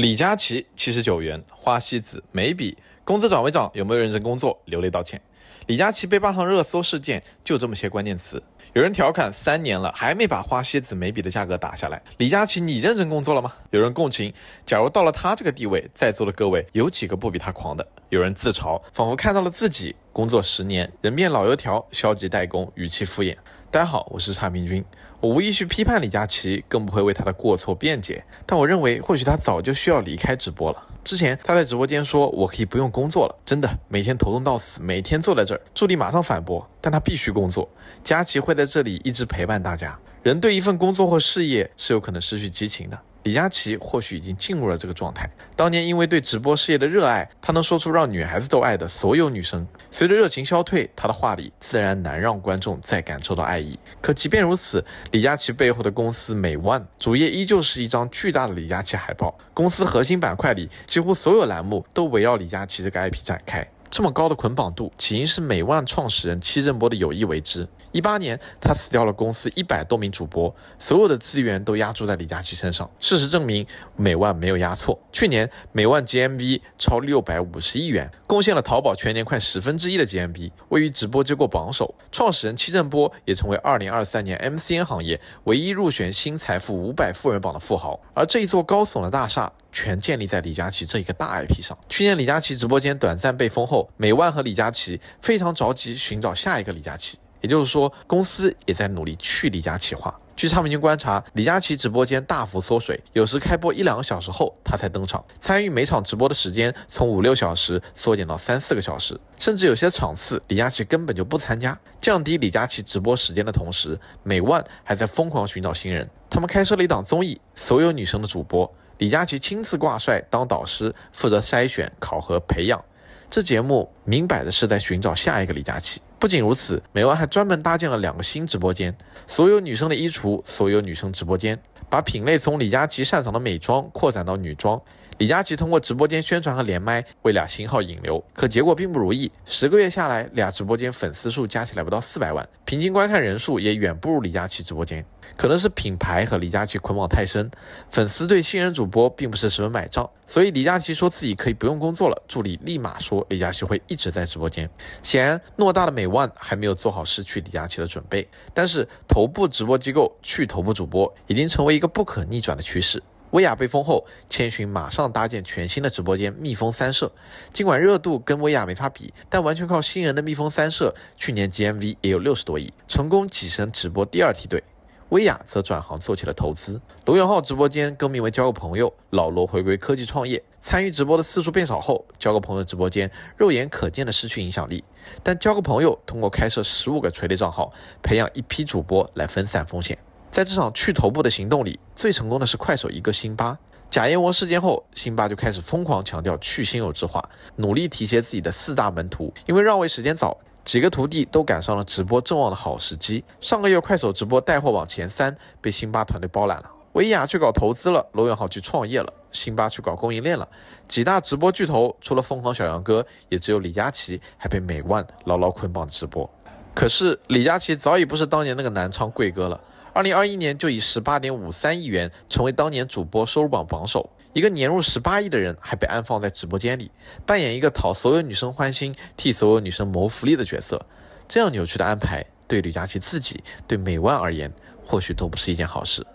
李佳琦七十九元花西子眉笔，工资涨没涨？有没有认真工作？流泪道歉。李佳琦被霸上热搜事件就这么些关键词，有人调侃三年了还没把花西子眉笔的价格打下来，李佳琦你认真工作了吗？有人共情，假如到了他这个地位，在座的各位有几个不比他狂的？有人自嘲，仿佛看到了自己工作十年人变老油条，消极怠工，语气敷衍。大家好，我是差评君，我无意去批判李佳琦，更不会为他的过错辩解，但我认为或许他早就需要离开直播了。之前他在直播间说我可以不用工作了，真的每天头痛到死，每天做。坐在这儿，助理马上反驳，但他必须工作。佳琪会在这里一直陪伴大家。人对一份工作或事业是有可能失去激情的。李佳琦或许已经进入了这个状态。当年因为对直播事业的热爱，他能说出让女孩子都爱的所有女生。随着热情消退，他的话里自然难让观众再感受到爱意。可即便如此，李佳琦背后的公司美 ONE 主页依旧是一张巨大的李佳琦海报。公司核心板块里，几乎所有栏目都围绕李佳琦这个 IP 展开。这么高的捆绑度，起因是美万创始人戚振波的有意为之。一八年，他辞掉了公司一百多名主播，所有的资源都压注在李佳琦身上。事实证明，美万没有压错。去年，美万 GMV 超六百五十亿元，贡献了淘宝全年快十分之一的 GMV，位于直播机过榜首。创始人戚振波也成为二零二三年 MCN 行业唯一入选《新财富五百富人榜》的富豪。而这一座高耸的大厦。全建立在李佳琦这一个大 IP 上。去年李佳琦直播间短暂被封后，美万和李佳琦非常着急寻找下一个李佳琦，也就是说，公司也在努力去李佳琦化。据差评君观察，李佳琦直播间大幅缩水，有时开播一两个小时后他才登场，参与每场直播的时间从五六小时缩减到三四个小时，甚至有些场次李佳琦根本就不参加。降低李佳琦直播时间的同时，美万还在疯狂寻找新人，他们开设了一档综艺《所有女生的主播》。李佳琦亲自挂帅当导师，负责筛选、考核、培养。这节目明摆着是在寻找下一个李佳琦。不仅如此，美万还专门搭建了两个新直播间，所有女生的衣橱，所有女生直播间，把品类从李佳琦擅长的美妆扩展到女装。李佳琦通过直播间宣传和连麦为俩新号引流，可结果并不如意。十个月下来，俩直播间粉丝数加起来不到四百万，平均观看人数也远不如李佳琦直播间。可能是品牌和李佳琦捆绑太深，粉丝对新人主播并不是十分买账。所以李佳琦说自己可以不用工作了，助理立马说李佳琦会一直在直播间。显然，偌大的美万还没有做好失去李佳琦的准备。但是，头部直播机构去头部主播已经成为一个不可逆转的趋势。薇娅被封后，千寻马上搭建全新的直播间，蜜蜂三社”。尽管热度跟薇娅没法比，但完全靠新人的蜜蜂三社”去年 GMV 也有六十多亿，成功跻身直播第二梯队。薇娅则转行做起了投资。罗永浩直播间更名为“交个朋友”，老罗回归科技创业，参与直播的次数变少后，“交个朋友”直播间肉眼可见的失去影响力。但“交个朋友”通过开设十五个垂类账号，培养一批主播来分散风险。在这场去头部的行动里，最成功的是快手一个辛巴。假燕窝事件后，辛巴就开始疯狂强调去心有之化，努力提携自己的四大门徒。因为让位时间早，几个徒弟都赶上了直播正旺的好时机。上个月，快手直播带货榜前三被辛巴团队包揽了。薇娅去搞投资了，罗永浩去创业了，辛巴去搞供应链了。几大直播巨头除了疯狂小杨哥，也只有李佳琦还被美万牢牢捆绑直播。可是李佳琦早已不是当年那个南昌贵哥了。二零二一年就以十八点五三亿元成为当年主播收入榜榜首，一个年入十八亿的人还被安放在直播间里，扮演一个讨所有女生欢心、替所有女生谋福利的角色，这样扭曲的安排，对吕佳琪自己，对美万而言，或许都不是一件好事。